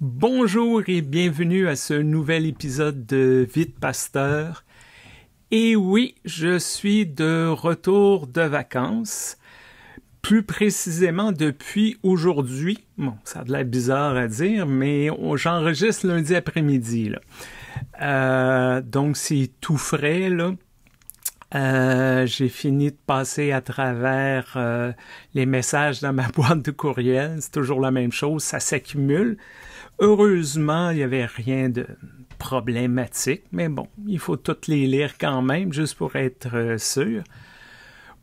Bonjour et bienvenue à ce nouvel épisode de Vite Pasteur. Et oui, je suis de retour de vacances. Plus précisément depuis aujourd'hui. Bon, ça a de l'air bizarre à dire, mais j'enregistre lundi après-midi. Euh, donc c'est tout frais. Là. Euh, j'ai fini de passer à travers euh, les messages dans ma boîte de courriel. C'est toujours la même chose, ça s'accumule. Heureusement, il n'y avait rien de problématique, mais bon, il faut toutes les lire quand même, juste pour être euh, sûr.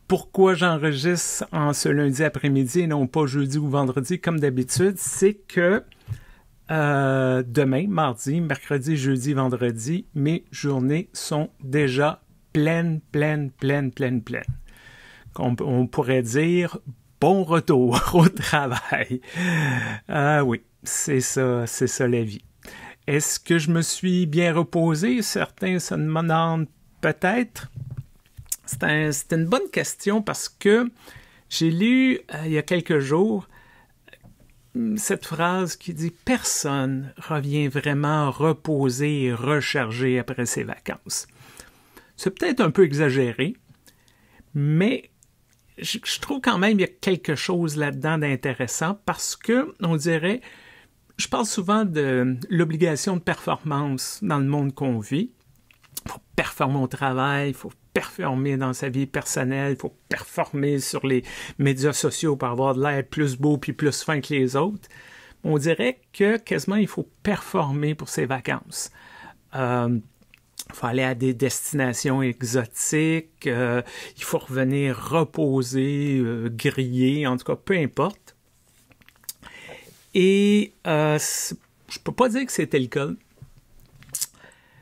Pourquoi j'enregistre en ce lundi après-midi et non pas jeudi ou vendredi comme d'habitude, c'est que euh, demain, mardi, mercredi, jeudi, vendredi, mes journées sont déjà pleines, pleines, pleines, pleines, pleines. on pourrait dire bon retour au travail. Ah oui, c'est ça, c'est ça la vie. Est-ce que je me suis bien reposé? Certains se demandent peut-être. C'est, une bonne question parce que j'ai lu euh, il y a quelques jours cette phrase qui dit Personne revient vraiment reposé et rechargé après ses vacances. C'est peut-être un peu exagéré, mais je, trouve quand même qu'il y a quelque chose là-dedans d'intéressant parce que, on dirait, je parle souvent de l'obligation de performance dans le monde qu'on vit. Il faut performer au travail, il faut performer dans sa vie personnelle, il faut performer sur les médias sociaux pour avoir de l'air plus beau puis plus fin que les autres. On dirait que quasiment il faut performer pour ses vacances. Euh, il faut aller à des destinations exotiques, euh, il faut revenir reposer, euh, griller, en tout cas, peu importe. Et je euh, je peux pas dire que c'était le cas,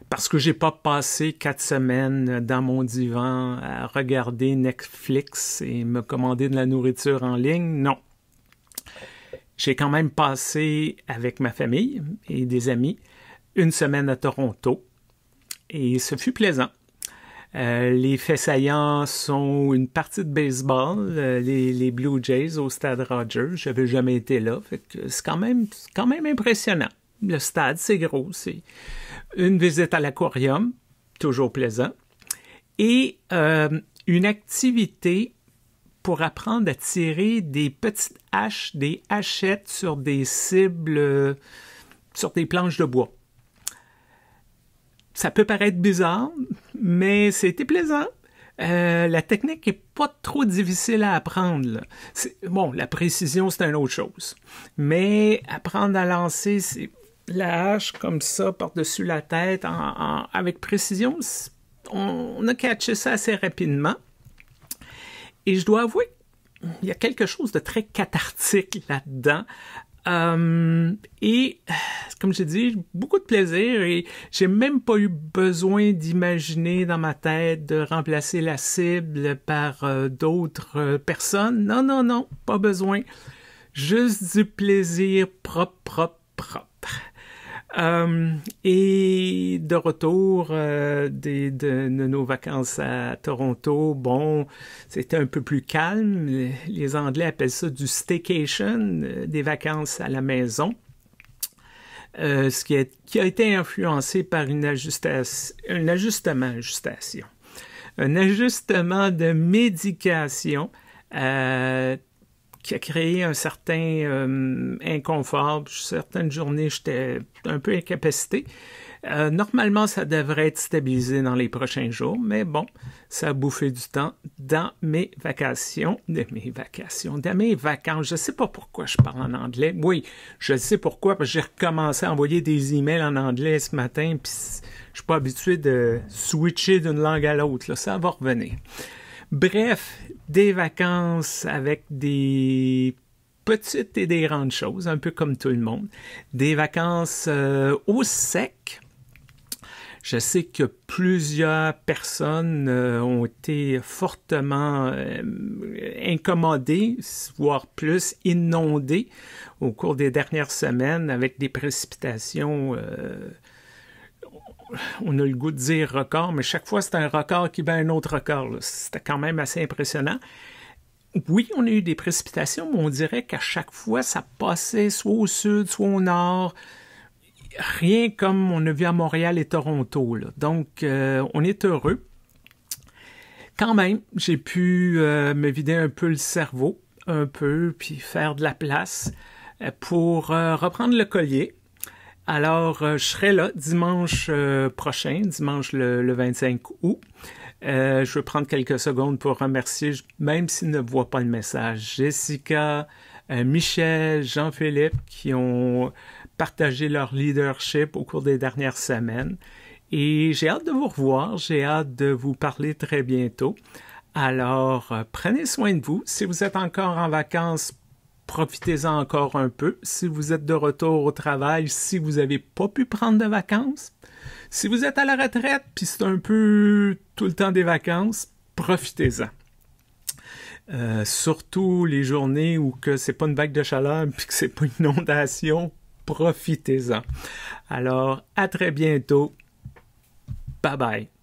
parce que j'ai pas passé quatre semaines dans mon divan à regarder Netflix et me commander de la nourriture en ligne, non. J'ai quand même passé avec ma famille et des amis une semaine à Toronto et ce fut plaisant. Euh, les faits saillants sont une partie de baseball, euh, les, Blue Jays au stade Rogers. Je n'avais jamais été là. c'est quand même, impressionnant. Le stade, c'est gros. C'est une visite à l'aquarium, toujours plaisant. Et euh, une activité pour apprendre à tirer des petites haches, des hachettes sur des cibles, sur des planches de bois ça peut paraître bizarre, mais c'était plaisant. Euh, la technique est pas trop difficile à apprendre. Bon, la précision, c'est une autre chose. Mais apprendre à lancer la hache comme ça, par-dessus la tête, avec précision, on, a catché ça assez rapidement. Et je dois avouer il y a quelque chose de très cathartique là-dedans. Euh, et euh, comme j'ai dit, beaucoup de plaisir et j'ai même pas eu besoin d'imaginer dans ma tête de remplacer la cible par euh, d'autres euh, personnes. Non, non, non, pas besoin. Juste du plaisir propre, propre, propre. Euh, et de retour des, de, nos vacances à Toronto, bon, c'était un peu plus calme. Les Anglais appellent ça du staycation, des vacances à la maison. Euh, ce qui a, qui a, été influencé par une ajustation, un ajustement, ajustation, un ajustement de médication euh, qui a créé un certain euh, inconfort. Certaines journées, j'étais un peu incapacité. Euh, normalement, ça devrait être stabilisé dans les prochains jours, mais bon, ça a bouffé du temps dans mes vacations, de mes vacations, dans mes vacances. Je ne sais pas pourquoi je parle en anglais. Oui, je sais pourquoi, parce que j'ai recommencé à envoyer des emails en anglais ce matin, puis je ne suis pas habitué de switcher d'une langue à l'autre. Ça va revenir. Bref, des vacances avec des petites et des grandes choses, un peu comme tout le monde. Des vacances euh, au sec. Je sais que plusieurs personnes euh, ont été fortement euh, incommodées, voire plus inondées au cours des dernières semaines avec des précipitations on a le goût de dire record, mais chaque fois, c'est un record qui bat un autre record. C'était quand même assez impressionnant. Oui, on a eu des précipitations, mais on dirait qu'à chaque fois, ça passait soit au sud, soit au nord. Rien comme on a vu à Montréal et Toronto. Donc, euh, on est heureux. Quand même, j'ai pu euh, me vider un peu le cerveau, un peu, puis faire de la place euh, pour reprendre le collier alors, euh, je serai là dimanche euh, prochain, dimanche le, 25 août. Euh, je vais prendre quelques secondes pour remercier, même s'ils ne voient pas le message, Jessica, Michel, Jean-Philippe qui ont partagé leur leadership au cours des dernières semaines. Et j'ai hâte de vous revoir, j'ai hâte de vous parler très bientôt. Alors, prenez soin de vous. Si vous êtes encore en vacances, profitez-en encore un peu. Si vous êtes de retour au travail, si vous n'avez pas pu prendre de vacances, si vous êtes à la retraite, puis c'est un peu tout le temps des vacances, profitez-en. Euh, surtout les journées où que c'est pas une vague de chaleur puis que c'est pas une inondation, profitez-en. Alors, à très bientôt. Bye bye.